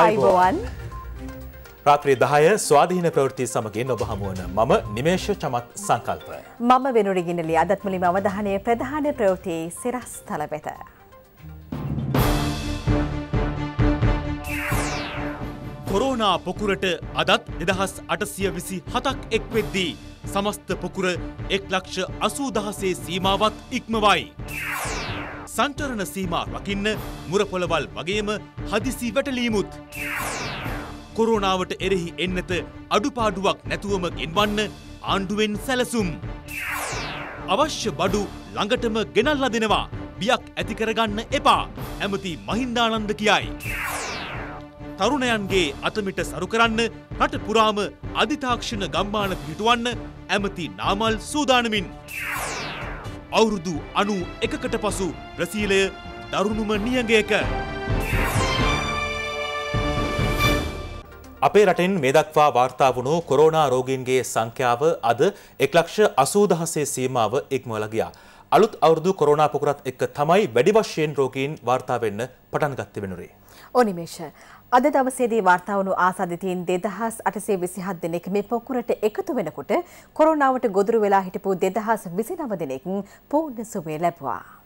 අයිබෝවන් ප්‍රාත්‍රී දහය ස්වාධීන ප්‍රවෘති සමගින් ඔබ හමුවන මම නිමේෂ චමත් සංකල්පය. මම වෙනුරිගිනලි අදත්මලිම අවධානය ප්‍රධාන ප්‍රවෘතියේ සිරස් තල වෙත. කොරෝනා පොකුරට අදත් එදහස් අටසිය විසි හතක් එක් වෙද්දී. සමස්ත පොකුර එක් ලක්ෂ අසූදහසේ සීමාවත් ඉක්මවයි. සංචරණ සීමා රකින්න මුරපොළවල් වගේම හදිසි වැටලීමුත්. කොරෝනාවට එරෙහි එන්නත අඩුපාඩුවක් නැතුවම ගෙන්වන්න ආණ්ඩුවෙන් සැලසුම්. අවශ්‍ය බඩු ළඟටම ගෙනල්ල දෙනවා බියක් ඇතිකරගන්න එපා ඇමති මහින්දානන්ද කියයි. තරුණයන්ගේ අතමිට සරු කරන්න රට පුරාම අධිතාක්ෂණ ගම්මාන පිටුවන්න ඇමති නාමල් සූදානමින්. අවුරුදු අනු එකකට පසු ප්‍රසීලය දරුණුම නියගයක. අපේ රටෙන් මේ දක්වා වාර්තා වුණු කොරෝනා රෝගීන්ගේ සංඛ්‍යාව අද එක්ලක්ෂ අසූදහසේ සීමාව ඉක්මවල ගියා. අලුත් අවුරුදු කොරෝනා පොකුරත් එක්ක තමයි වැඩි වශයෙන් රෝගීන් වාර්තා වෙන්න පටන් ගත්තේ වෙනුරේ. ඕනිමේෂ අද දවසේදී වාර්තා වුණු ආසාදිතයින් 2827 දෙනෙක් මේ පොකුරට එකතු වෙනකොට කොරෝනාවට ගොදුරු වෙලා හිටපු 2029 දෙනෙක් පූර්ණ සුවය ලැබුවා.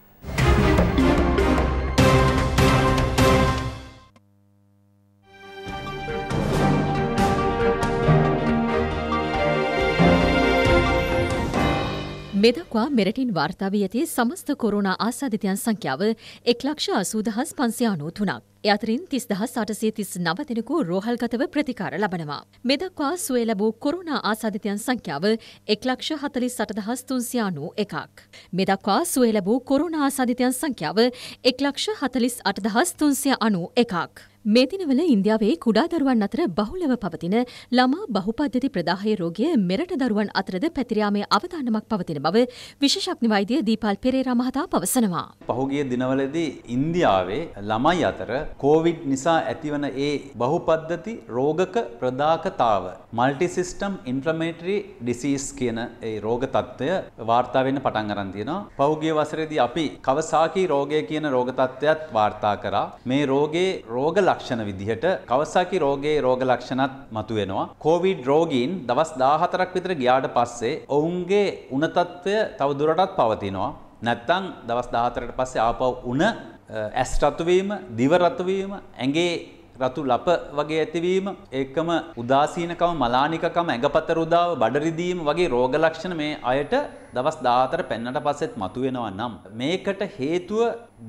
මෙදක්වා මෙරටින් වාර්තාාවී ඇති සමස්ත කොරුණ ආසාධිතයන් සංඛ්‍යාව එක්ලක්ෂ අසූදහස් පන්සියානෝ තුනක්. අතරින් තිස්දහස් අටසේ තිස් නවතෙනකු රෝහල්ගතව ප්‍රතිකාර ලබනවා. මෙදක්වා සුවේ ලැබූ කොරුණ ආසාධිතයන් සංඛ්‍යාව එක්ලක්ෂ හතලි සටදහස් තුන්සියානු එකක්. මෙදක්වා සුවේ ලැබූ කොරුණ ආසාධිතයන් සංඛ්‍යාව එක්ලක්ෂ හතලිස් අටදහස් තුන්සිය අනු එකක්. මේ දිනවල ඉන්දියාවේ කුඩා දරුවන් අතර බහුලව පවතින ළමා බහුපද්ධති ප්‍රදාහය රෝගය මෙරට දරුවන් අතරද පැතිර යාමේ අවදානමක් පවතින බව විශේෂඥ වෛද්‍ය දීපල් පෙරේරා මහතා පවසනවා. පහුගිය දිනවලදී ඉන්දියාවේ ළමයි අතර කොවිඩ් නිසා ඇතිවන ඒ බහුපද්ධති රෝගක ප්‍රදාහකතාව මල්ටි සිස්ටම් ඉන්ෆ්ලමේටරි ඩිසීස් කියන ඒ රෝග తত্ত্বය වාර්තා වෙන්න පටන් අරන් තියෙනවා. පහුගිය වසරේදී අපි කවසාකි රෝගය කියන රෝග తত্ত্বයත් වාර්තා කරා. මේ රෝගේ රෝග ලක්ෂණ විදිහට කවසාකි රෝගයේ රෝග ලක්ෂණත් මතුවෙනවා. කොවිඩ් රෝගීන් දවස් 14ක් විතර ගියාට පස්සේ ඔවුන්ගේ උණ තත්ත්වය තව දුරටත් පවතිනවා. නැත්තම් දවස් 14ට පස්සේ ආපහු උණ ඇස් රතුවීම, දිව රතුවීම, ඇඟේ රතු ලප වගේ ඇතිවීම ඒකම උදාසීනකම මලානිකකම ඇඟපතර උදාව බඩරිදීම වගේ රෝග ලක්ෂණ මේ අයට දවස් 14 පෙන්නට පස්සෙත් මතුවෙනවා නම් මේකට හේතුව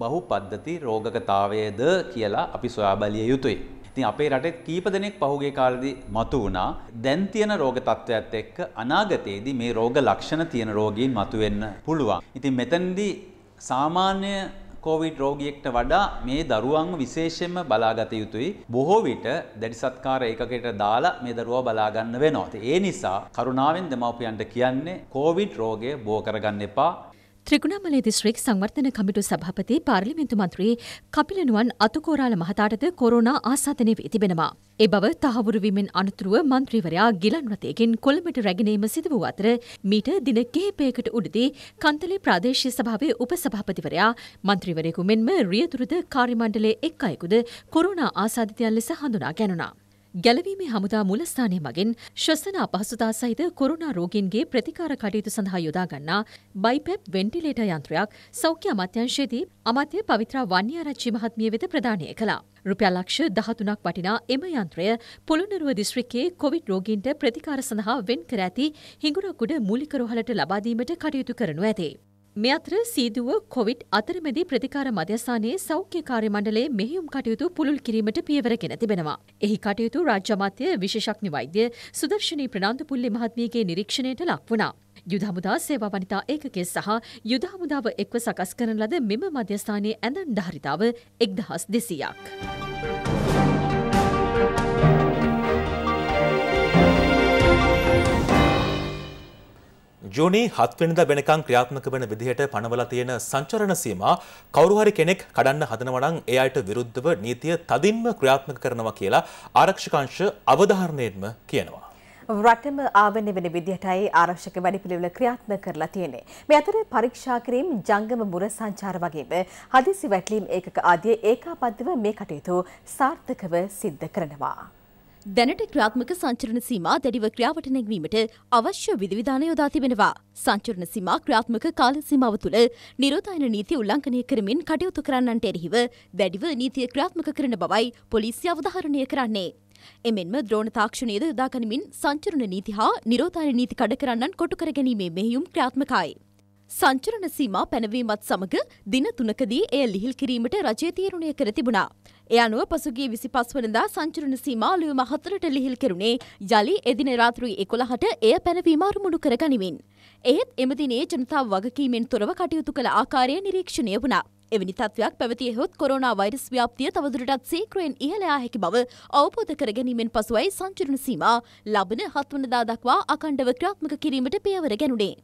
බහුපද්ධති රෝගකතාවයද කියලා අපි සොයා බැලිය යුතුයි. ඉතින් අපේ රටේ කීප දෙනෙක් පහුගිය කාලෙදී මතු වුණා. දැන් තියෙන රෝග තත්ත්වයත් එක්ක අනාගතයේදී මේ රෝග ලක්ෂණ තියෙන රෝගීන් මතුවෙන්න පුළුවන්. ඉතින් මෙතනදී සාමාන්‍ය කෝවිඩ් රෝගියෙක්ට වඩා මේ දරුවන්ම විශේෂයෙන්ම බලාගත යුතුයි. බොහෝ විට දැඩිසත්කාර ඒකකයට දාලා මේ දරුවා බලාගන්න වෙනවා. ඒ නිසා කරුණාවෙන් දෙමව්පියන්ට කියන්නේ කෝවිඩ් රෝගය බෝ කරගන්න එපා. ත්‍රිගුණාමලේ දිස්ත්‍රික් සංවර්ධන කමිටු සභාපති පාර්ලිමේන්තු මන්ත්‍රී කපිලනුවන් අතුකෝරාල මහතාටද කොරෝනා ආසාදනය වී තිබෙනවා. ඒ බව තහවුරු වීමෙන් අනතුරුව මන්ත්‍රීවරයා ගිලන් රථයකින් කොළඹට රැගෙනීම සිදු වූ අතර මීට දින කිහිපයකට උඩදී කන්තලේ ප්‍රාදේශීය සභාවේ උපසභාපතිවරයා මන්ත්‍රීවරයෙකු මෙන්ම රියතුරුද කාර්යමණ්ඩලයේ එක් අයෙකුද කොරෝනා ආසාදිතයන් ලෙස හඳුනා ගැනුණා. ගැලවීමේ හමුදා මුලස්ථානය මගින් ශ්වසන අපහසුතා සහිත කොරුණා රෝගීන්ගේ ප්‍රතිකාර කටයුතු සඳහා යොදාගන්නා බයිපැප් වෙන්ටිලේටර් යන්ත්‍රයක් සෞඛ්‍ය අමාත්‍යංශයේදී අමාත්‍ය පවිත්‍රා වන්‍යාරච්චි මහත්මිය වෙත ප්‍රදානය කළා. රුපියල් ලක්ෂ 13ක් වටිනා එම යන්ත්‍රය පොළොන්නරුව දිස්ත්‍රික්කයේ කොවිඩ් රෝගීන්ට ප්‍රතිකාර සඳහා වෙන් කර ඇති හිඟුරක්ගොඩ මූලික රෝහලට ලබා දීමට කටයුතු කරනු ඇතේ. මේ අතර සීදුව කොවිඩ් අතරමැදි ප්‍රතිකාර මධ්‍යස්ථානයේ සෞඛ්‍ය කාර්ය මණ්ඩලයේ මෙහෙයුම් කටයුතු පුළුල් කිරීමට පියවරගෙන තිබෙනවා. එහි කටයුතු රාජ්‍ය අමාත්‍ය විශේෂඥ වෛද්‍ය සුදර්ශනී ප්‍රනාන්දුපුල්ලේ මහත්මියගේ නිරීක්ෂණයට ලක් වුණා. යුද හමුදා සේවා වනිතා ඒකකය සහ යුද හමුදාව එක්ව සකස් කරන ලද මෙම මධ්‍යස්ථානයේ ඇඳන් ධාරිතාව 1200ක්. ජුනි හත්වෙනිද වෙනකං ක්‍රියාත්මක වෙන විදිහට පනවල තියෙන සංචරණ සීම කවරුහරි කෙනෙක් කඩන්න හදනවනං ඒ අයට විරුද්ධව නීතිය තදින්ම ක්‍රියාත්මක කරනවා කියලා ආරක්ෂකංශ අවධාරණයෙන්ම කියනවා. රටම ආවන වෙන විදිහටයි ආරක්ෂක වැඩිපිළිවෙල ක්‍රියාත්මක කරලා තියෙන්නේ. මේ අතර පරීක්ෂා කිරීම ජංගම මුර සංචාර වගේම හදිසි වැටලීම් ඒකක ආදී ඒකාබද්ධව මේ කටයුතු සාර්ථකව සිද්ධ කරනවා. දැනට ක්‍රාත්මක සංචරණ සීමා දැඩිව ක්‍රියාවට නැගවීමට අවශ්‍ය විධවිධාන යොදා තිබෙනවා. සංචරණ සීමා ක්‍රියාත්මක කාල සීමාව තුළ නිරෝධායන නීතිය උල්ලංඝනය කරමින් කටයුතු කරන්නන්ට එරෙහිව දැඩිව නීතිය ක්‍රියාත්මක කරන බවයි පොලිසිය අවධාරණය කරන්නේ. එමෙන්ම ද්‍රෝණ තාක්ෂණයද යොදාගනිමින් සංචරණ නීති හා නිරෝධායන නීති කඩ කරන්නන් කොටු කර ගැනීමේ මෙහෙයුම් ක්‍රියාත්මකයි. සංචරණ සීමා පැනවීමත් සමග දින තුනකදී එය ලිහිල් කිරීමට රජය තීරණය කර තිබුණා. ඒ අනුව පසුගිය 25 වෙනිදා සංචරණ සීමා ලියුම 4ට ලිහිල් කෙරුණේ යලි එදින රාත්‍රී 11ට එය පැනවීම අරමුණු කරගනිමින්. එහෙත් එම දිනේ ජනතාව වගකීමෙන් තොරව කටයුතු කළ ආකාරය නිරීක්ෂණය වුණා. එවැනි තත්ත්වයක් පැවතිය හොත් කොරෝනා වෛරස් ව්‍යාප්තිය තවදුරටත් සීක්‍රයෙන් ඉහළ යා හැකි බව අවබෝධ කර ගැනීමෙන් පසුවයි සංචරණ සීමා ලබන හත්වනදා දක්වා අකණ්ඩව ක්‍රියාත්මක කිරීමට පියවර ගැනුණේ.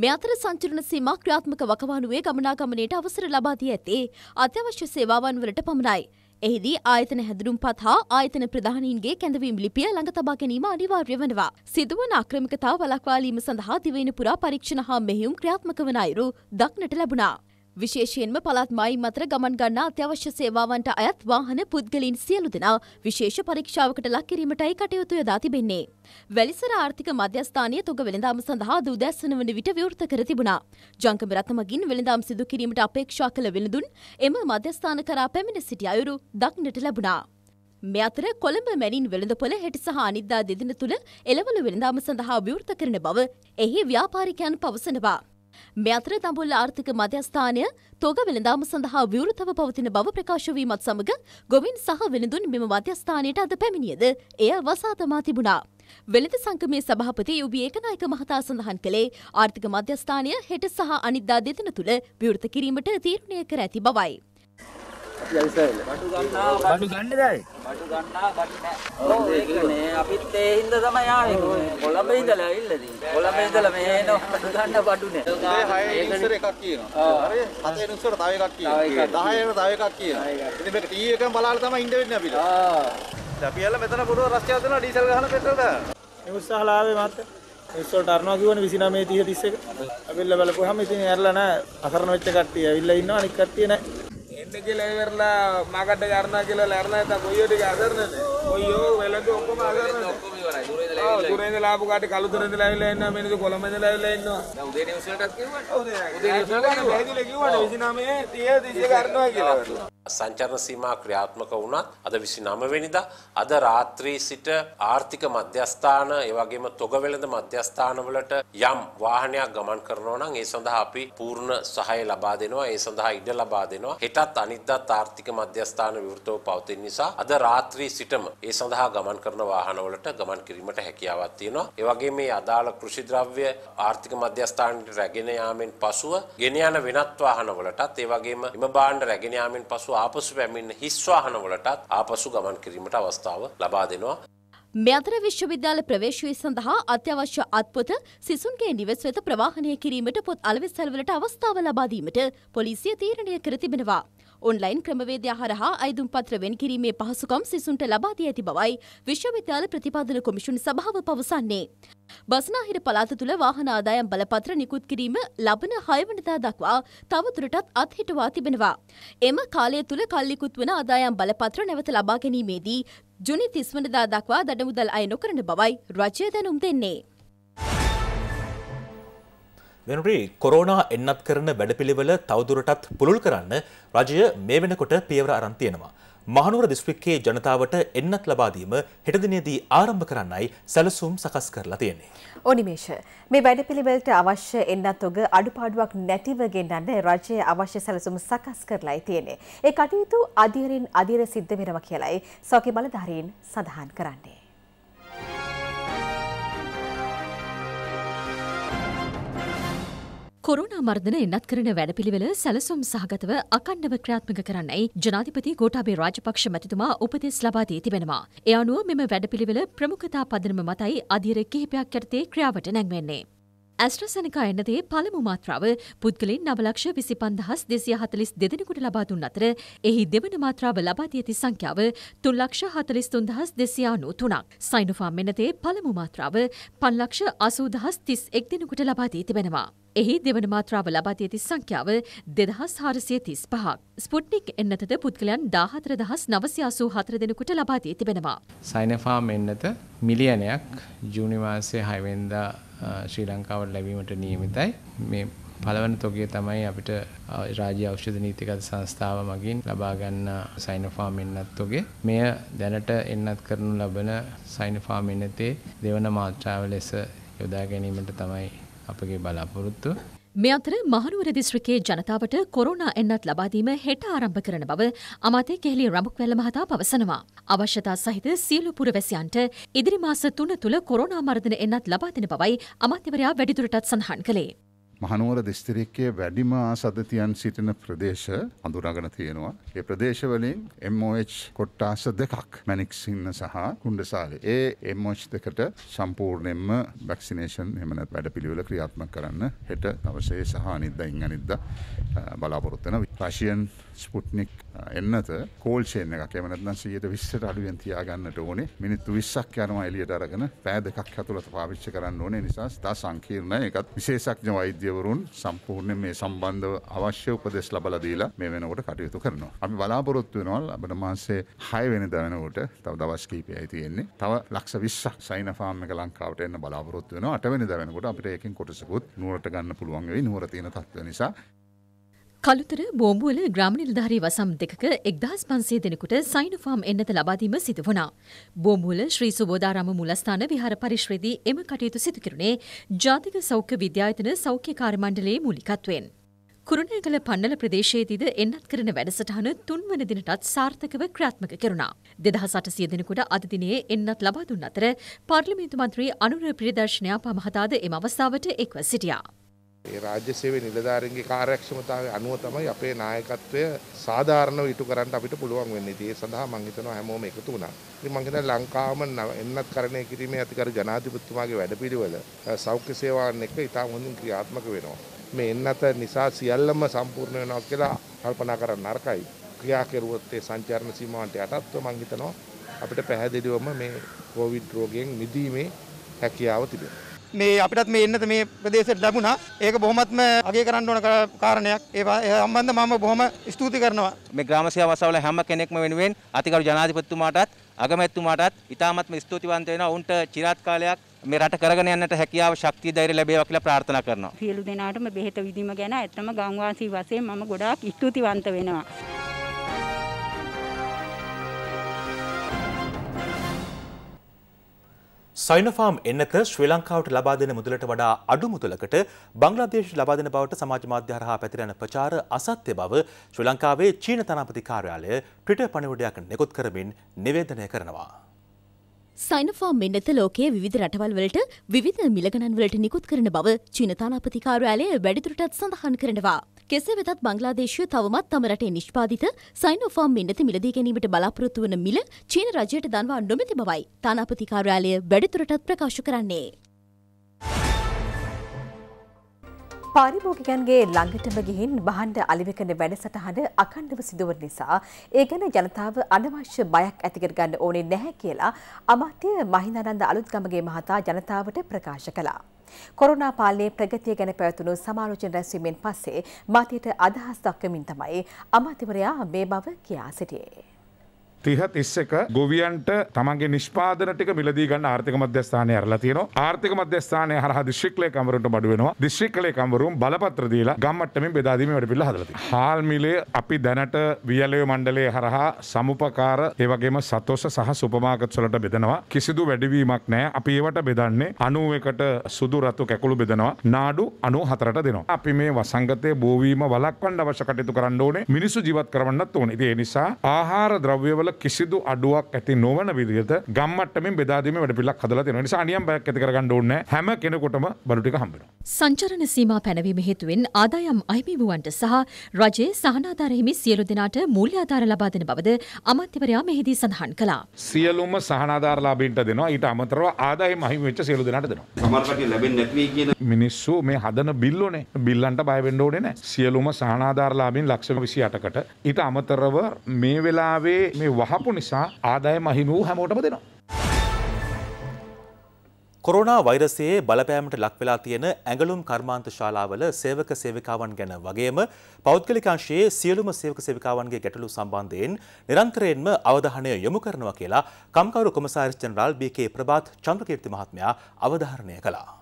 මේ අතර සංචරණ සීමා ක්‍රියාත්මක වකවානුවේ ගමනාගමනයට අවසර ලබා දී ඇත්තේ අත්‍යවශ්‍ය සේවාවන් වලට පමණයි. එහිදී ආයතන හැඳුනුම්පත් හා ආයතන ප්‍රධානීන්ගේ කැඳවීම් ලිපිය ළඟ තබා ගැනීම අනිවාර්ය වනවා. සිදුවන අක්‍රමිකතා වළක්වාලීම සඳහා දිවයින පුරා පරීක්ෂණ හා මෙහෙයුම් ක්‍රියාත්මක වන අයුරු දක්නට ලැබුණා. විශේෂයෙන්ම පළත් මයි මතර ගමන් ගන්නා අත්‍යවශ්‍ය සේවාවන්ට අයත් වාහන පුද්ගලින් සියලු දෙනා විශේෂ පරීක්ෂාවකට ලක් කිරීමටයි කටයුතු යොදා තිබෙන්නේ. වැලිසර ආර්ථික මධ්‍යස්ථානය තොග වෙළඳාම සඳහා දුදැස්සන වන විට විවෘත කර තිබුණා. ජංගම රථමගින් වෙළඳාම් සිදු කිරීමට අපේක්ෂා කළ වෙළඳුන් එම මධ්‍යස්ථාන කරා පැමිණ සිටි අයුරු දක්නට ලැබුණා. මේ අතර කොළඹ මැනින් වෙළඳපොළ හෙට සහ අනිද්දා දෙදින තුළ එළවලු වෙළඳාම සඳහා විවෘත කරන බව එහි ව්‍යාපාරිකයන් පවසනවා. මේ අතර දඹුල්ල ආර්ථික මධ්‍යස්ථානය තොග වෙළඳාම සඳහා විවෘතව පවතින බව ප්‍රකාශ වීමත් සමග ගොවින් සහ වෙළඳුන් මෙම මධ්‍යස්ථානයට අද පැමිණියද එය වසාතමා තිබුණා. වෙළඳ සංගමේ සභාපති යුබි ඒකනායක මහතා සඳහන් කළේ ආර්ථික මධ්‍යස්ථානය හෙට සහ අනිද්දා දෙදෙන තුළ විවෘත කිරීමට තීරණය කර ඇති බවයි. අපි අවිසරල. බටු ගන්නවා බටු ගන්න දායි. බටු ගන්නවා බටු නෑ. ඔව් ඒකනේ අපිත් ඒ හින්දා තමයි ආවේ. කොළඹ ඉඳලා ඉල්ලදී. කොළඹ ඉඳලා මේ එන බටු ගන්න බටු නෑ. ඒ 6 ඉස්සර එකක් කියනවා. හරි. 7 වෙනි ඉස්සර තව එකක් කියනවා. 10 වෙනි තව එකක් කියනවා. ඉතින් මේක ටී එකම බලලා තමයි ඉඳ වෙන්නේ අපිට. ආ. අපි යල්ල මෙතන පුරව රස්තියක් දෙනවා ඩීසල් ගහන පෙට්‍රල් ගහන. මේ උත්සාහලා ආවේ මාත්. ඉස්සරට අරනවා කිව්වනේ 29 30 31. අපිල්ල බලපුවාම ඉතින් ඇරලා නෑ. අකරණ වෙච්ච කට්ටිය ඇවිල්ලා ඉන්නවා අනිත් කට්ටිය නෑ. ගෙට්ට කියලා ඉවරලා මගට ගන්නවා කියලා ලැරලා නැත්නම් කොයියෝ ටික අසරණනේ. කොයියෝ වෙලක ඔක්කොම අසරණනේ. ඔක්කොම ඉවරයි. දුරේ ඉඳලා ආවිල්ලා. දුරේ ඉඳලා ආපු කාට කළු දුරේ ඉඳලා ආවිල්ලා ඉන්නවා. මේනි කොළඹ ඉඳලා ආවිල්ලා ඉන්නවා. දැන් උදේ නිවුස් වලටත් කිව්වනේ. උදේ නිවුස් වලට කිව්වනේ. 29 30 30 කරනවා කියලා. සංචරණ සීමා ක්‍රියාත්මක වුණත් අද 29 වෙනිදා අද රාත්‍රී සිට ආර්ථික මධ්‍යස්ථාන ඒ වගේම තොගවෙළඳ මධ්‍යස්ථානවලට යම් වාහනයක් ගමන් කරනවා නම් ඒ සඳහා අපි පූර්ණ සහාය ලබා දෙනවා ඒ සඳහා ඉඩ ලබා දෙනවා හෙටත් අනිද්දාත් ආර්ථික මධ්‍යස්ථාන විවෘතව පවතින නිසා අද රාත්‍රී සිටම ඒ සඳහා ගමන් කරන වාහනවලට ගමන් කිරීමට හැකියාවක් තියෙනවා ඒ වගේම මේ අදාළ කෘෂිද්‍රව්‍ය ආර්ථික මධ්‍යස්ථානට රැගෙන යාමෙන් පසුව ගෙන යන වෙනත් වාහනවලටත් ඒ වගේම හිම භාණ්ඩ රැගෙන යාමෙන් පසුව පසු ආපසු පැමිණ හිස්වාහන වලටත් ආපසු ගමන් කිරීමට අවස්ථාව ලබා දෙනවා. මෙතර විශ්වවිද්‍යාල ප්‍රවේශය සඳහා අත්‍යවශ්‍ය අත්පොත සිසුන්ගේ නිවෙස් වෙත ප්‍රවාහනය කිරීමට පොත් අලවිස්සල්වලට අවස්ථාව ලබාදීමට පොලිසිය තීරණය කර තිබෙනවා. ඔන්ලයින් ක්‍රමවේදය හරහා අයිදුම් පත්‍ර වෙන් කිරීමේ පහසුකම් සිසුන්ට ලබා දී ඇති බවයි විශ්වවිද්‍යාල ප්‍රතිපාදන කොමිෂන් සභාව පවසන්නේ. බස්නාහිර පළාත තුළ වාහන ආදායම් බලපත්‍ර නිකුත් කිරීම ලබන හයවනදා දක්වා තවදුරටත් අත්හිටවා තිබෙනවා. එම කාලය තුළ කල්ලිකුත් වන ආදායම් බලපත්‍ර නැවත ලබා ගැනීමේදී ජුනි තිස්වනදා දක්වා දඩමුදල් අය නොකරන බවයි රජය දැනුම් දෙන්නේ. මෙනරි කොරෝනා එන්නත් කරන වැඩපිළිවෙල තවදුරටත් පුළුල් කරන්න රජය මේ වෙනකොට පියවර අරන් තියෙනවා. මහනුවර දිස්ත්‍රික්කයේ ජනතාවට එන්නත් ලබා දීම හෙට දිනේදී ආරම්භ කරන්නයි සැලසුම් සකස් කරලා තියෙන්නේ. ඔනිමේෂ මේ වැඩපිළිවෙලට අවශ්‍ය එන්නත් ඔග අඩුපාඩුවක් නැතිව ගෙන්නන්න රජය අවශ්‍ය සැලසුම් සකස් කරලායි තියෙන්නේ. ඒ කටයුතු අධීරින් අධීර සිද්ධ වෙනවා කියලයි සෞඛ්‍ය බලධාරීන් සඳහන් කරන්නේ. කොරුණා මර්ධන එන්නත් කරන වැඩපිළිවෙල සැලසුම් සහගතව අකණ්ඩව ක්‍රියාත්මක කරන්නයි ජනාධිපති ගෝඨාභය රාජපක්ෂ මැතිතුමා උපදෙස් ලබා දී තිබෙනවා. ඒ අනුව මෙම වැඩපිළිවෙල ප්‍රමුඛතා පදනම මතයි අධීර කිහිපයක් යටතේ ක්‍රියාවට නැංවෙන්නේ. ඇස්ට්‍රසනකා එන්නදේ පළමු මාත්‍රාව පුද්ගලින් නවලක්ෂ විසි පන්දහස් දෙසිය හතලිස් දෙදෙනකුට ලබාදුන් අතර එහි දෙවන මාත්‍රාව ලබාදී ඇති සංඛ්‍යාව තුල්ලක්ෂ හතලිස් තුන්දහස් දෙසියානු තුනක් සයිනුෆාම් මෙනතේ පළමු මාත්‍රාව පන්ලක්ෂ අසූදහස් තිස් එක් දෙනෙකුට ලබාදී තිබෙනවා. එහි දෙවන මාත්‍රාව ලබාදී ඇති සංඛ්‍යාව දෙදහස් හාරසිය තිස් පහක්. ස්පුට්නික් එන්නතද පුද්ගලයන් දාහතර දහස් නවසියාසූ හතර දෙනෙකුට ලබාදී තිබෙනවා. සයිනෆාම් එන්නත මිලියනයක් ජූනිවාසය හයිවෙන්දා ශ්‍රී ලංකාවට ලැබීමට නියමිතයි. මේ පළවන තොගිය තමයි අපිට රාජ්‍ය ඖෂධ නීතිගත සංස්ථාව මගින් ලබා ගන්න සයිනෝෆාම් එන්නත් තොගේ. මෙය දැනට එන්නත් කරනු ලබන සයිනෝෆාම් එන්නතේ දෙවන මාත්‍රාව ලෙස යොදා ගැනීමට තමයි අපගේ බලාපොරොත්තු. මේ අතර මහනුවර දිස්ත්‍රිකයේ ජනතාවට කොරෝනා එන්නත් ලබාදීම හෙට ආරම්භ කරන බව අමාතය කෙහෙලි රඹුක්වැල්ල මහතා පවසනවා. අවශ්‍යතා සහිත සියලු පුරවැසියන්ට ඉදිරි මාස තුන තුළ කොරෝනා මර්ධන එන්නත් ලබා දෙන බවයි අමාත්‍යවරයා වැඩිදුරටත් සඳහන් කළේ. මහනුවර දිස්ත්‍රික්කයේ වැඩිම ආසදතියන් සිටින ප්‍රදේශ හඳුනාගෙන තියෙනවා. ඒ ප්‍රදේශවලින් MOH කොට්ටාස දෙකක් මැනික් සින්න සහ කුණ්ඩසාලේ. ඒ MOH දෙකට සම්පූර්ණයෙන්ම වැක්සිනේෂන් එහෙම නැත්නම් වැඩපිළිවෙල ක්‍රියාත්මක කරන්න හෙට දවසේ සහ අනිද්දා ඉන් අනිද්දා බලාපොරොත්තු වෙනවා. රෂියන් ස්පුට්නික් äh, එන්නත කෝල්ෂයෙන් එකක් එමනත්න සියයට විස්සට අඩුවෙන් තියාගන්නට ඕනේ මිනිත්තු විස්සක් යනවා එලියට අරගෙන පෑදකක් ඇතුළත පාවිච්චි කරන්න ඕනේ නිසා ස්ථා සංකීර්ණ එකත් විශේෂක්ඥ වෛද්‍යවරුන් සම්පූර්ණය මේ සම්බන්ධ අවශ්‍ය උපදෙස් ලබලදීලා මේ වෙනකොට කටයුතු කරනවා. අපි බලාපොරොත්තු වෙනවා ලබන මාසේ හය වෙන දවනකොට තව දවස් කීපයයි තියෙන්නේ තව ලක්ෂ විස්සක් සයින ෆාම් එක ලංකාවට එන්න බලාපොරොත්තු වෙනවා අටවෙනි දවනකොට අපිට ඒකෙන් කොටසකුත් නුවරට ගන්න පුළුවන් වෙයි නුවර තියෙන තත්ත්ව නිසා කළුතර බෝම්බුවල ග්‍රාම නිලධාරී වසම් දෙකක එක්දහස් පන්සේ දෙනෙකුට සයිනුෆාම් එන්නත ලබාදීම සිදු වුණා. බෝම්බුවල ශ්‍රී සුබෝධාරාම මුලස්ථාන විහාර පරිශ්‍රයේදී එම කටයුතු සිදු කෙරුණේ ජාතික සෞඛ්‍ය විද්‍යායතන සෞඛ්‍ය කාර්යමණ්ඩලයේ මූලිකත්වයෙන්. කුරුණෑගල පන්නල ප්‍රදේශයේදීද එන්නත් කරන වැඩසටහන තුන්වන දිනටත් සාර්ථකව ක්‍රියාත්මක කෙරුණා. දෙදහස් අටසිය දෙනෙකුට අද දිනේ එන්නත් ලබා දුන් අතර පාර්ලිමේන්තු මන්ත්‍රී අනුර ප්‍රියදර්ශනයා පමහතාද එම අවස්ථාවට එක්ව සිටියා. ඒ රාජ්‍ය සේවය නිලධාරන්ගේ කාර්යක්ෂමතාව අනුව තමයි අපේ නායකත්වය සාධාරණව ඉටු කරන්න අපිට පුළුවන් වෙන්නේ. ඒ සඳහා මම හිතනවා හැමෝම එකතු වුණා. ඉතින් මම හිතනවා ලංකාවම එන්නත් කරණය කිරීමේ අධිකාර ජනාධිපතිතුමාගේ වැඩපිළිවෙල සෞඛ්‍ය සේවාවන් එක්ක ඉතාම හොඳින් ක්‍රියාත්මක වෙනවා. මේ එන්නත නිසා සියල්ලම සම්පූර්ණ වෙනවා කියලා කල්පනා කරන්න නරකයි. ක්‍රියා කෙරුවොත් ඒ සංචාරණ සීමාවන්ට යටත්ව මම හිතනවා අපිට පැහැදිලිවම මේ කොවිඩ් රෝගයෙන් මිදීමේ හැකියාව තිබෙනවා. මේ අපිටත් මේ එන්නත මේ ප්‍රදේශයට ලැබුණා. ඒක බොහොමත්ම අගය කරන්න ඕන කාරණයක්. ඒ සම්බන්ධ මම බොහොම ස්තුති කරනවා. මේ ග්‍රාම සේවාසවල හැම කෙනෙක්ම වෙනුවෙන් අතිගරු ජනාධිපතිතුමාටත් අගමැතිතුමාටත් ඉතාමත්ම ස්තුතිවන්ත වෙනවා. උන්ට চিරාත් කාලයක් මේ රට කරගෙන යන්නට හැකියාව, ශක්තිය, ධෛර්ය ලැබේවා කියලා ප්‍රාර්ථනා කරනවා. සියලු දෙනාටම බෙහෙත විදීම ගැන ඇත්තම ගම්වාසී වශයෙන් මම ගොඩාක් ස්තුතිවන්ත වෙනවා. සයිනෆාම් එන්නත ශ්‍රී ලංකාවට ලබා දෙන මුදලට වඩා අඩු මුදලකට බංග්ලාදේශ ලබා දෙන බවට සමාජ මාධ්‍ය හරහා පැතිරෙන ප්‍රචාර අසත්‍ය බව ශ්‍රී ලංකාවේ චීන තනාපති කාර්යාලය ට්විටර් පණිවුඩයක් නිකුත් කරමින් නිවේදනය කරනවා. සයිනෆාම් මෙන්නත ලෝකයේ විධ රටවල් වලට විධ මිලගණන් වලට නිකුත් කරන බව චීන තානාපති කාර්යාලය වැඩිදුරටත් සඳහන් කරනවා. කෙසේ වෙතත් බංගලාදේශය තවමත් තම රටේ නිෂ්පාදිත සයිනෝෆාම් මින්නති මිලදී ගැනීමට බලාපොරොත්තු වන මිල චීන රජයට දන්වා නොමැති බවයි තානාපති කාර්යාලය වැඩිදුරටත් ප්‍රකාශ කරන්නේ. පාරිභෝගිකයන්ගේ ළඟටම ගිහින් බහන්ඩ අලිවකන වැඩසටහන අකණ්ඩව සිදුවන නිසා ඒ ගැන ජනතාව අනවශ්‍ය බයක් ඇතිකර ගන්න ඕනේ නැහැ කියලා අමාත්‍ය මහින්දානන්ද අලුත්ගමගේ මහතා ජනතාවට ප්‍රකාශ කළා. කොරෝනා පාලනයේ ප්‍රගතිය ගැන පැවතුණු සමාලෝචන රැස්වීමෙන් පස්සේ මතයට අදහස් දක්වමින් තමයි අමාත්‍යවරයා මේ බව කියා සිටියේ. තිහ තිස්සක ගොවියන්ට තමන්ගේ නිෂ්පාදනටික මිලදී ගන්න ආර්ථික මධ්‍යස්ථානය ඇරලා තියෙනවා ආර්ථික මධ්‍යස්ථානය හරහා දිස්ත්‍රික්කලේ කමරුන්ට බඩු වෙනවා දිස්ත්‍රික්කලේ කමරුන් බලපත්‍ර දීලා ගම්මට්ටමින් බෙදා දීමේ වැඩපිළිවෙල හදලා තියෙනවා හාල් මිලේ අපි දැනට වියලේ මණ්ඩලය හරහා සමුපකාර ඒ වගේම සතොස සහ සුපර් මාකට්ස් වලට බෙදනවා කිසිදු වැඩිවීමක් නැහැ අපි ඒවට බෙදන්නේ 91ට සුදු රතු කැකුළු බෙදනවා නාඩු 94ට දෙනවා අපි මේ වසංගතයේ බෝවීම වළක්වන්න අවශ්‍ය කටයුතු කරන්න ඕනේ මිනිස්සු ජීවත් කරවන්නත් ඕනේ ඉතින් ඒ නිසා ආහාර ද්‍රව්‍යවල තුළ කිසිදු අඩුවක් ඇති නොවන විදිහට ගම්මට්ටමින් බෙදාදීම වැඩ පිළිලක් හදලා තියෙනවා. නිසා අනියම් බයක් ඇති කරගන්න ඕනේ නැහැ. හැම කෙනෙකුටම බලු ටික හම්බ වෙනවා. සංචරණ සීමා පැනවීම හේතුවෙන් ආදායම් අහිමි වූවන්ට සහ රජයේ සහනාධාර හිමි සියලු දෙනාට මූල්‍ය ආධාර ලබා දෙන බවද අමාත්‍යවරයා මෙහිදී සඳහන් කළා. සියලුම සහනාධාරලාභීන්ට දෙනවා. ඊට අමතරව ආදායම් අහිමි වෙච්ච සියලු දෙනාට දෙනවා. සමහරකට ලැබෙන්නේ නැති වෙයි කියන මිනිස්සු මේ හදන බිල් ඕනේ. බිල්ලන්ට බය වෙන්න ඕනේ නැහැ. සියලුම සහනාධාරලාභීන් ලක්ෂ 28කට ඊට අමතරව මේ වෙලාවේ මේ වහපු නිසා ආදායම අහිමි වූ හැමෝටම දෙනවා. කොරෝනා වෛරසයේ බලපෑමට ලක්වෙලා තියෙන ඇඟලුම් කර්මාන්ත ශාලාවල සේවක සේවිකාවන් ගැන වගේම පෞද්ගලිකාංශයේ සියලුම සේවක සේවිකාවන්ගේ ගැටලු සම්බන්ධයෙන් නිරන්තරයෙන්ම අවධානය යොමු කරනවා කියලා කම්කරු කොමසාරිස් ජනරාල් බී.කේ. ප්‍රභාත් චන්ද්‍රකීර්ති මහත්මයා අවධාරණය කළා.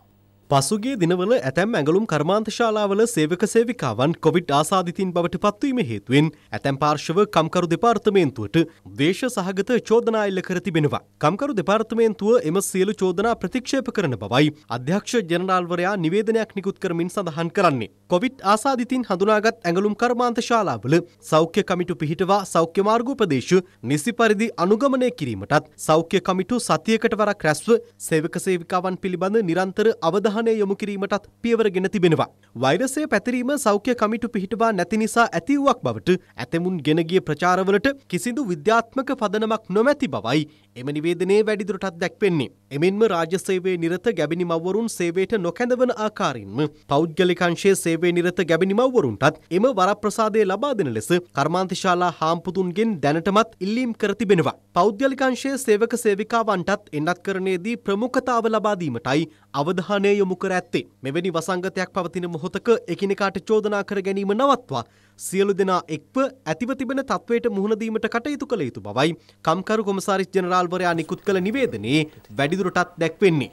පසුගේ දිනවල ඇතැම් ඇඟලුම් කර්මාන්තශාලාවල සේවක සේවිකාවන් කොවිඩ් ආසාධිතින් බවට පත්වීම හේතුවෙන් ඇතැම් පාර්ශව කම්කරු දෙපාර්තමේන්තුවට දේශ සහගත චෝදනා එල්ල කර තිබෙනවා. කම්කරු දෙපාර්තමේන්තුව එම සියලු චෝදනා ප්‍රතික්ෂේප කරන බවයි අධ්‍යක්ෂ ජනරාල්වරයා නිවේදනයක් නිකුත් කරමින් සඳහන් කරන්නේ. කොවිඩ් ආසාධිතින් හඳුනාගත් ඇඟලුම් කර්මාන්තශාලාවල සෞඛ්‍ය කමිටු පිහිටවා සෞඛ්‍ය මාර්ගෝපදේශ නිසි පරිදි අනුගමනය කිරීමටත් සෞඛ්‍ය කමිටු සතියකට වරක් රැස්ව සේවක සේවිකාවන් පිළිබඳ නිරන්තර අවධානය අවධානය යොමු කිරීමටත් පියවර ගෙන තිබෙනවා. වෛරසය පැතිරීම සෞඛ්‍ය කමිටු පිහිටවා නැති නිසා ඇතිවුවක් බවට ඇතමුන් ගෙන ගිය ප්‍රචාරවලට කිසිදු විද්‍යාත්මක පදනමක් නොමැති බවයි එම නිවේදනයේ වැඩිදුරටත් දැක්වෙන්නේ. එමෙන්ම රාජ්‍ය සේවයේ නිරත ගැබිනි මව්වරුන් සේවයට නොකැඳවන ආකාරයෙන්ම පෞද්ගලික අංශයේ සේවයේ නිරත ගැබිනි මව්වරුන්ටත් එම වරප්‍රසාදය ලබා දෙන ලෙස කර්මාන්තශාලා හාම්පුතුන්ගෙන් දැනටමත් ඉල්ලීම් කර තිබෙනවා. පෞද්ගලික අංශයේ සේවක සේවිකාවන්ටත් එන්නත්කරණයේදී ප්‍රමුඛතාව ලබා දීමටයි අවධානය යොමු යොමු කර ඇත්තේ. මෙවැනි වසංගතයක් පවතින මොහොතක එකිනෙකාට චෝදනා කර ගැනීම නවත්වා සියලු දෙනා එක්ව ඇතිව තිබෙන තත්වයට මුහුණ දීමට කටයුතු කළ යුතු බවයි කම්කරු කොමසාරිස් ජෙනරාල්වරයා නිකුත් කළ නිවේදනයේ වැඩිදුරටත් දැක්වෙන්නේ.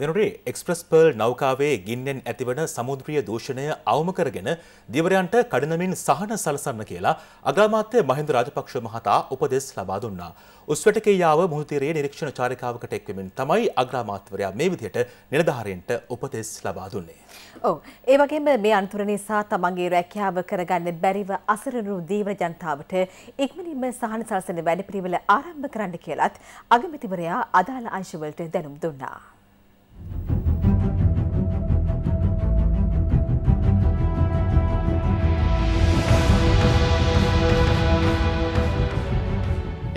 දෙනුරේ එක්ස්ප්‍රස් පර්ල් නෞකාවේ ගින්නෙන් ඇතිවන සමුද්‍රිය දූෂණය අවම කරගෙන දිවරයන්ට කඩනමින් සහන සලසන්න කියලා අග්‍රාමාත්‍ය මහින්ද රාජපක්ෂ මහතා උපදෙස් ලබා දුන්නා. උස්වැටකේ යාව මුහුතිරයේ නිරීක්ෂණ චාරිකාවකට එක්වෙමින් තමයි අග්‍රාමාත්‍යවරයා මේ විදිහට නිලධාරීන්ට උපදෙස් ලබා දුන්නේ. ඔව්. ඒ වගේම මේ අනතුර නිසා තමන්ගේ රැකියාව කරගන්න බැරිව අසරණු දීව ජනතාවට ඉක්මනින්ම සහන සලසන වැඩපිළිවෙල ආරම්භ කරන්න කියලත් අගමැතිවරයා අදාළ අංශවලට දැනුම් දුන්නා. Thank you.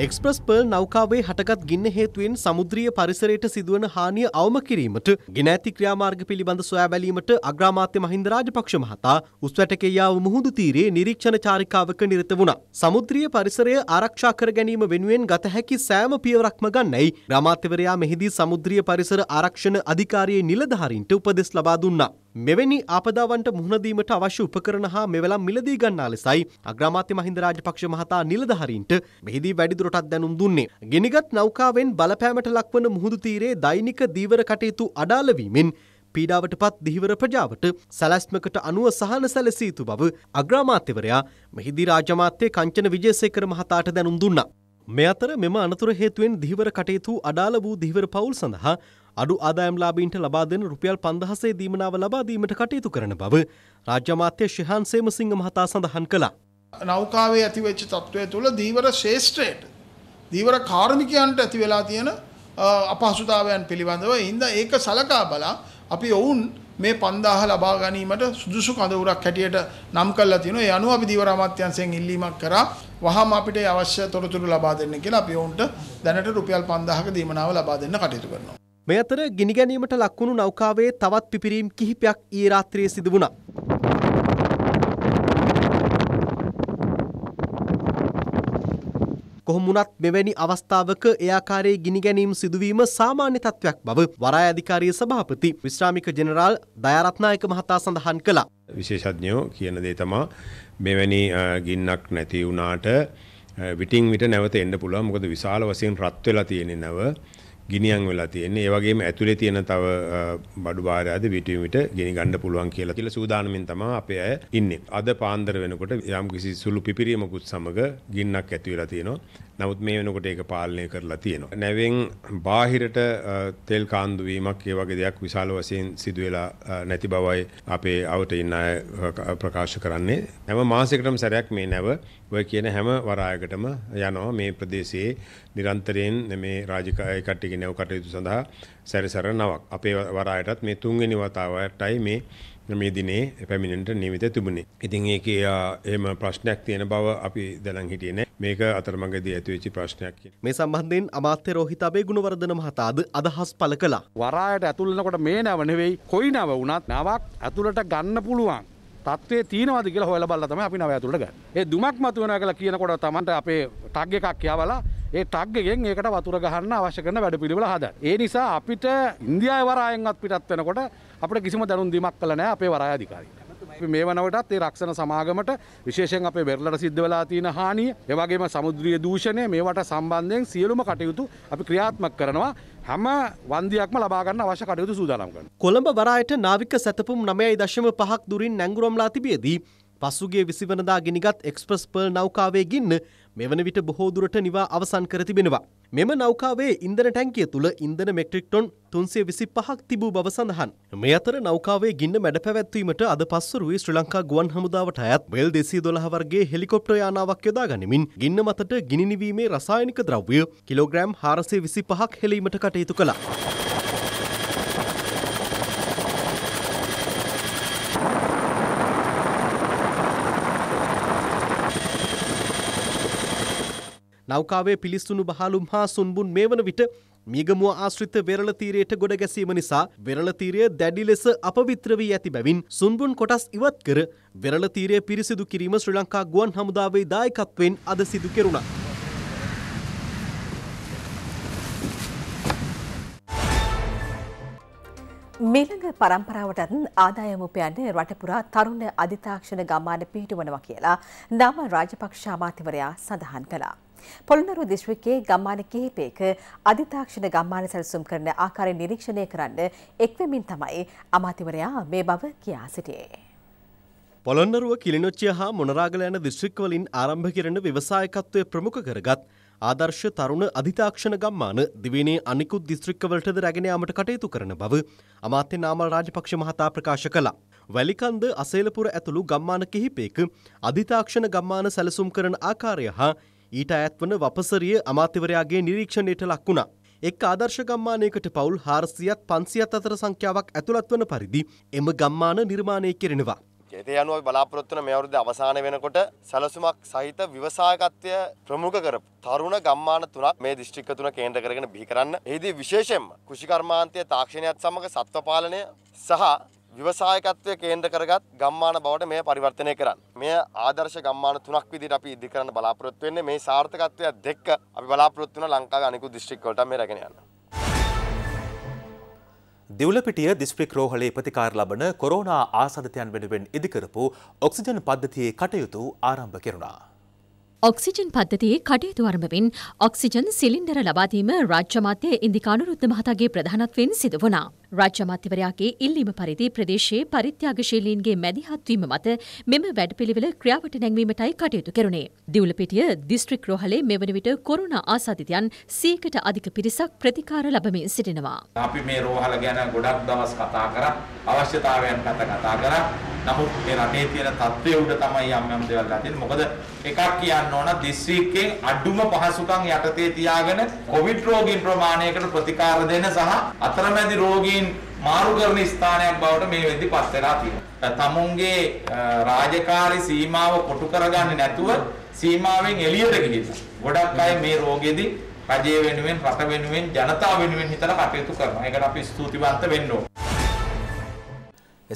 එක්ස්ප්‍රස් පර්ල් නෞකාවේ හටගත් ගින්න හේතුවෙන් සමුද්‍රීය පරිසරයට සිදුවන හානිය අවම කිරීමට ගෙන ඇති ක්‍රියාමාර්ග පිළිබඳ සොයා බැලීමට අග්‍රාමාත්‍ය මහින්ද රාජපක්ෂ මහතා උස්වැටකේ යාව මුහුදු තීරයේ නිරීක්ෂණ චාරිකාවක නිරත වුණා. සමුද්‍රීය පරිසරය ආරක්ෂා කර ගැනීම වෙනුවෙන් ගත හැකි සෑම පියවරක්ම ගන්නයි ග්‍රාමාත්‍යවරයා මෙහිදී සමුද්‍රීය පරිසර ආරක්ෂණ අධිකාරියේ නිලධාරීන්ට උපදෙස් ලබා දුන්නා. මෙවැනි ආපදාවන්ට මුහුණදීමට අවශ්‍ය උපකරණ හා මෙවලම් මිලදී ගන්නා ලෙසයි අග්‍රාමාත්‍ය මහින්ද රාජපක්ෂ මහතා නිලධාරීන්ට මෙහිදී වැඩිදුරටත් දැනුම් දුන්නේ. ගෙනිගත් නෞකාවෙන් බලපෑමට ලක්වන මුහුදු තීරයේ දෛනික දීවර කටයුතු අඩාල වීමෙන් පීඩාවටපත් දිහිවර ප්‍රජාවට සැලැස්මකට අනුව සහන සැලසිය යුතු බව අග්‍රාමාත්‍යවරයා මෙහිදී රාජමාත්‍ය කංචන විජේසේකර මහතාට දැනුම් දුන්නා. මේ අතර මෙම අනතුර හේතුවෙන් දිහිවර කටයුතු අඩාල වූ දිහිවර පවුල් සඳහා අඩු ආදායම්ලාබීන්ට ලබා දෙන රුපියල් 5000 දීමනාව ලබා දීමට කටයුතු කරන බව රාජ්‍ය අමාත්‍ය ශිහාන් සේමසිංහ මහතා සඳහන් කළා. නෞකාවේ ඇතිවෙච්ච තත්ත්වය තුළ දීවර ශේෂ්ත්‍රයට දීවර කාර්මිකයන්ට ඇති වෙලා තියෙන අපහසුතාවයන් පිළිබඳව හින්දා ඒක සලකා බලා අපි ඔවුන් මේ 5000 ලබා ගැනීමට සුදුසු කඳවුරක් හැටියට නම් කරලා තිනවා. ඒ අනුව අපි දීවර අමාත්‍යංශයෙන් ඉල්ලීමක් කරා වහාම අපිට අවශ්‍ය තොරතුරු ලබා දෙන්න කියලා අපි ඔවුන්ට දැනට රුපියල් 5000ක දීමනාව ලබා දෙන්න කටයුතු කරනවා. මේ අතර ගිනි ගැනීමට ලක්වුණු නෞකාවේ තවත් පිපිරීම් කිහිපයක් ඊයේ රාත්‍රියේ සිදු වුණා. කොහොම වුණත් මෙවැනි අවස්ථාවක ඒ ආකාරයේ ගිනි ගැනීම් සිදුවීම සාමාන්‍ය තත්වයක් බව වරාය අධිකාරියේ සභාපති විශ්‍රාමික ජෙනරාල් දයාරත්නායක මහතා සඳහන් කළා. විශේෂඥයෝ කියන දේ තමා මෙවැනි ගින්නක් නැති වුණාට විටින් විට නැවත එන්න පුළුවන්. මොකද විශාල වශයෙන් රත් වෙලා තියෙන නැව ගිනියම් වෙලා තියෙන්නේ. ඒ වගේම ඇතුලේ තියෙන තව බඩු භාරයද විටිමිට ගිනි ගන්න පුළුවන් කියලා කියලා සූදානමින් තමයි අපේ අය ඉන්නේ. අද පාන්දර වෙනකොට යම් කිසි සුළු පිපිරීමකුත් සමග ගින්නක් ඇති වෙලා තියෙනවා. නමුත් මේ වෙනකොට ඒක පාලනය කරලා තියෙනවා. නැවෙන් බාහිරට තෙල් කාන්දු වීමක් ඒ වගේ දෙයක් විශාල වශයෙන් සිදු වෙලා නැති බවයි අපේ අවට ඉන්න අය ප්‍රකාශ කරන්නේ. හැම මාසයකටම සැරයක් මේ නැව ඔය කියන හැම වරායකටම යනවා මේ ප්‍රදේශයේ නිරන්තරයෙන් මේ රාජකාරී කට්ටියගේ නැව කටයුතු සඳහා සැරිසර නවක්. අපේ වරායටත් මේ තුන්වෙනි වතාවටයි මේ මේ දිනේ පැමිණෙන්ට නියමිත තිබුණේ. ඉතින් ඒකේ එහෙම ප්‍රශ්නයක් තියෙන බව අපි දැනන් හිටියේ නෑ. මේක අතරමඟදී ඇති වෙච්ච ප්‍රශ්නයක් කියලා. මේ සම්බන්ධයෙන් අමාත්‍ය රෝහිත අබේ ගුණවර්ධන මහතාද අදහස් පළ කළා. වරායට ඇතුල් වෙනකොට මේ නැව නෙවෙයි, කොයි නැව වුණත් නැවක් ඇතුළට ගන්න පුළුවන්. තත්වේ තියනවාද කියලා හොයලා බලලා තමයි අපි නැව ඇතුළට ගන්න. ඒ දුමක් මතුවෙනවා කියලා කියනකොට තමන්ට අපේ ටග් එකක් කියවලා ඒ ටක්ගෙන් ඒකට වතුර ගහන්න අවශ්‍ය කරන වැඩ පිළිවෙල හද. ඒ නිසා අපිට ඉන්දියාව වරායෙන්වත් පිටත් වෙනකොට අපට කිසිම දැනුම් දීමක් කළ නැහැ අපේ වරාය අධිකාරීට. මේ වනවටත් ඒ රක්ෂණ සමාගමට විශේෂයෙන් අපේ බෙරළට සිද්ධ වෙලා තියෙන හානිය, ඒ වගේම සමුද්‍රීය දූෂණය මේවට සම්බන්ධයෙන් සියලුම කටයුතු අපි ක්‍රියාත්මක කරනවා. හැම වන්දියක්ම ලබාගන්න අවශ්‍ය කටයුතු සූදානම් කරනවා. කොළඹ වරායට නාවික සැතපුම් 9.5ක් දුරින් නැංගුරම්ලා තිබියදී පසුගේ විසිවනදා ගෙනගත් එක්ස්ප්‍රස් පර්ල් නෞකාවේ ගින්න මෙවන විට බොහෝදුරට නිවා අවසන් කර තිබෙනවා. මෙම නෞකාවේ ඉන්දන ටැංකිය තුළ ඉන්දන මෙක්ට්‍රික්ටොන් තුන්සේ විසි පහක් තිබූ බව සඳහන්. මේ අතර නෞකාවේ ගින්න මැඩ පැවැත්වීමට අද පස්සරුවේ ශ්‍රී ලංකා ගුවන් හමුදාවට අයත් බෙල් දෙසී දොළහ වර්ගේ හෙලිකොප්ටර් යානාවක් යොදා ගනිමින් ගින්න මතට ගිනි නිවීමේ රසායනික ද්‍රව්‍ය කිලෝග්‍රෑම් හාරසේ විසි පහක් හෙලීමට කටයුතු කළා. ලංකාවේ පිලිස්සුණු බහලුම් හා සුන්බුන් මේ වන විට මීගමුව ආශ්‍රිත වෙරළ තීරයට ගොඩ ගැසීම නිසා වෙරළ තීරය දැඩි ලෙස අපවිත්‍ර වී ඇති බැවින් සුන්බුන් කොටස් ඉවත් කර වෙරළ තීරය පිරිසිදු කිරීම ශ්‍රී ලංකා ගුවන් හමුදාවේ දායකත්වයෙන් අද සිදු කෙරුණා. මෙළඟ පරම්පරාවටත් ආදායම උපයන්න රටපුරා තරුණ අධිතාක්ෂණ ගම්මාන පිහිටුවනවා කියලා නාම රාජපක්ෂ අමාත්‍යවරයා සඳහන් කළා. පොළොන්නරුව දිස්ත්‍රික්කයේ ගම්මාන කිහිපයක අධිතාක්ෂණ ගම්මාන සැලසුම් කරන ආකාරය නිරීක්ෂණය කරන්න එක්වෙමින් තමයි අමාත්‍යවරයා මේ බව කියා සිටියේ. පොළොන්නරුව කිලිනොච්චිය හා මොනරාගල යන දිස්ත්‍රික්වලින් ආරම්භ කරන ව්‍යවසායකත්වය ප්‍රමුඛ කරගත් ආදර්ශ තරුණ අධිතාක්ෂණ ගම්මාන දිවයිනේ අනිකුත් දිස්ත්‍රික්කවලටද රැගෙන යාමට කටයුතු කරන බව අමාත්‍ය නාමල් රාජපක්ෂ මහතා ප්‍රකාශ කළා. වැලිකන්ද අසේලපුර ඇතුළු ගම්මාන කිහිපයක අධිතාක්ෂණ ගම්මාන සැලසුම් කරන ආකාරය හා ඊට ඈත්වන වපසරිය අමාත්‍යවරයාගේ නිරීක්ෂණයට ලක් වුණා. එක් ආදර්ශ ගම්මානයකට පවුල් 400ත් 500ත් අතර සංඛ්‍යාවක් ඇතුළත් වන පරිදි එම ගම්මාන නිර්මාණය කෙරෙනවා. ඒ අනුව අපි බලාපොරොත්තු වන මේ අවුරුද්ද අවසාන වෙනකොට සැලසුමක් සහිත ව්‍යවසායකත්වය ප්‍රමුඛ කරපු තරුණ ගම්මාන තුනක් මේ දිස්ත්‍රික්ක තුන කේන්ද්‍ර කරගෙන බිහි කරන්න. එෙහිදී විශේෂයෙන්ම කෘෂිකර්මාන්තය තාක්ෂණයත් සමග සත්ව පාලනය සහ ව්‍යවසායකත්වය කේන්ද්‍ර කරගත් ගම්මාන බවට මෙය පරිවර්තනය කරන්න. මෙය ආදර්ශ ගම්මාන තුනක් විදිහට අපි ඉදි කරන්න බලාපොරොත්තු වෙන්නේ. මේ සාර්ථකත්වයත් දෙක අපි බලාපොරොත්තු වෙන ලංකාවේ අනිකුත් දිස්ත්‍රික් වලට මේ රැගෙන යන්න. දිවුලපිටිය දිස්ත්‍රික් රෝහලේ ප්‍රතිකාර ලබන කොරෝනා ආසාදිතයන් වෙනුවෙන් ඉදිකරපු ඔක්සිජන් පද්ධතියේ කටයුතු ආරම්භ කෙරුණා. ඔක්සිජන් පද්ධතියේ කටයුතු අරඹමින් ඔක්සිජන් සිලින්ඩර ලබාදීම රාජ්‍ය මාධ්‍ය ඉන්දිකානුරුද්ධ මහතාගේ ප්‍රධානත්වයෙන් සිදු වුණා. රාජ්‍ය අමාත්‍යවරයාගේ ඉල්ලීම පරිදි ප්‍රදේශයේ පරිත්‍යාගශීලීන්ගේ මැදිහත්වීම මත මෙම වැඩපිළිවෙල ක්‍රියාවට නැංවීමටයි කටයුතු කෙරුණේ. දිවුලපිටිය දිස්ත්‍රික් රෝහලේ මෙවන විට කොරුණා ආසාදිතයන් 100කට අධික පිරිසක් ප්‍රතිකාර ලබමින් සිටිනවා. අපි මේ රෝහල ගැන ගොඩක් දවස් කතා කරා, අවශ්‍යතාවයන් පැත කතා කරා. නමුත් මේ රටේ තියෙන තත්ත්වය උඩ තමයි යම් යම් දේවල් ඇතින්. මොකද එකක් කියන්න ඕන දිස්ත්‍රික්කයේ අඩුම පහසුකම් යටතේ තියාගෙන කොවිඩ් රෝගීන් ප්‍රමාණයකට ප්‍රතිකාර දෙන සහ අතරමැදි රෝගීන් තමුන්ගෙන් මාරු කරන ස්ථානයක් බවට මේ වෙද්දි පත් වෙලා තියෙනවා. තමුන්ගේ රාජකාරී සීමාව කොටු කරගන්නේ නැතුව සීමාවෙන් එළියට ගිහිල්ලා. ගොඩක් අය මේ රෝගෙදී රජය වෙනුවෙන්, රට වෙනුවෙන්, ජනතාව වෙනුවෙන් හිතලා කටයුතු කරනවා. ඒකට අපි ස්තුතිවන්ත වෙන්න ඕන.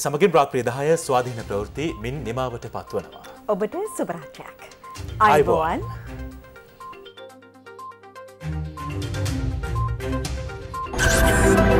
සමගින් රාත්‍රී 10 ස්වාධීන ප්‍රවෘත්ති මින් නිමාවට පත්වනවා. ඔබට සුබ රාත්‍රියක්. අයබෝවන්. Thank you.